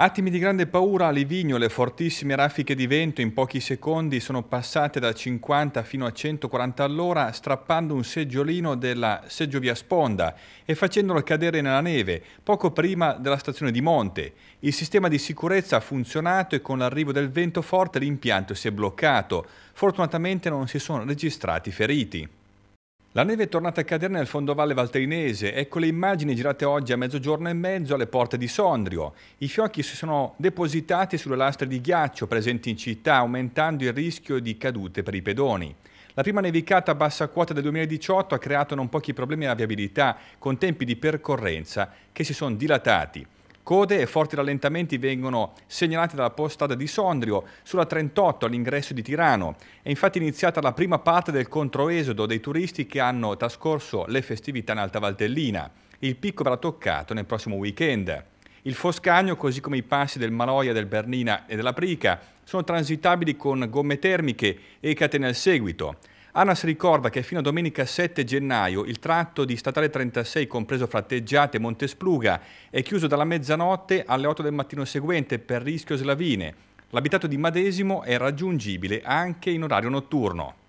Attimi di grande paura a Livigno, le fortissime raffiche di vento in pochi secondi sono passate da 50 fino a 140 all'ora strappando un seggiolino della seggiovia sponda e facendolo cadere nella neve poco prima della stazione di Monte. Il sistema di sicurezza ha funzionato e con l'arrivo del vento forte l'impianto si è bloccato. Fortunatamente non si sono registrati feriti. La neve è tornata a cadere nel fondovalle valterinese, ecco le immagini girate oggi a mezzogiorno e mezzo alle porte di Sondrio. I fiocchi si sono depositati sulle lastre di ghiaccio presenti in città, aumentando il rischio di cadute per i pedoni. La prima nevicata a bassa quota del 2018 ha creato non pochi problemi alla viabilità, con tempi di percorrenza che si sono dilatati. Code e forti rallentamenti vengono segnalati dalla postata di Sondrio sulla 38 all'ingresso di Tirano. È infatti iniziata la prima parte del controesodo dei turisti che hanno trascorso le festività in Alta Valtellina. Il picco verrà toccato nel prossimo weekend. Il Foscagno, così come i passi del Maloia, del Bernina e della Prica, sono transitabili con gomme termiche e catene al seguito. ANAS ricorda che fino a domenica 7 gennaio il tratto di statale 36, compreso Fratteggiate e Montespluga, è chiuso dalla mezzanotte alle 8 del mattino seguente per rischio slavine. L'abitato di Madesimo è raggiungibile anche in orario notturno.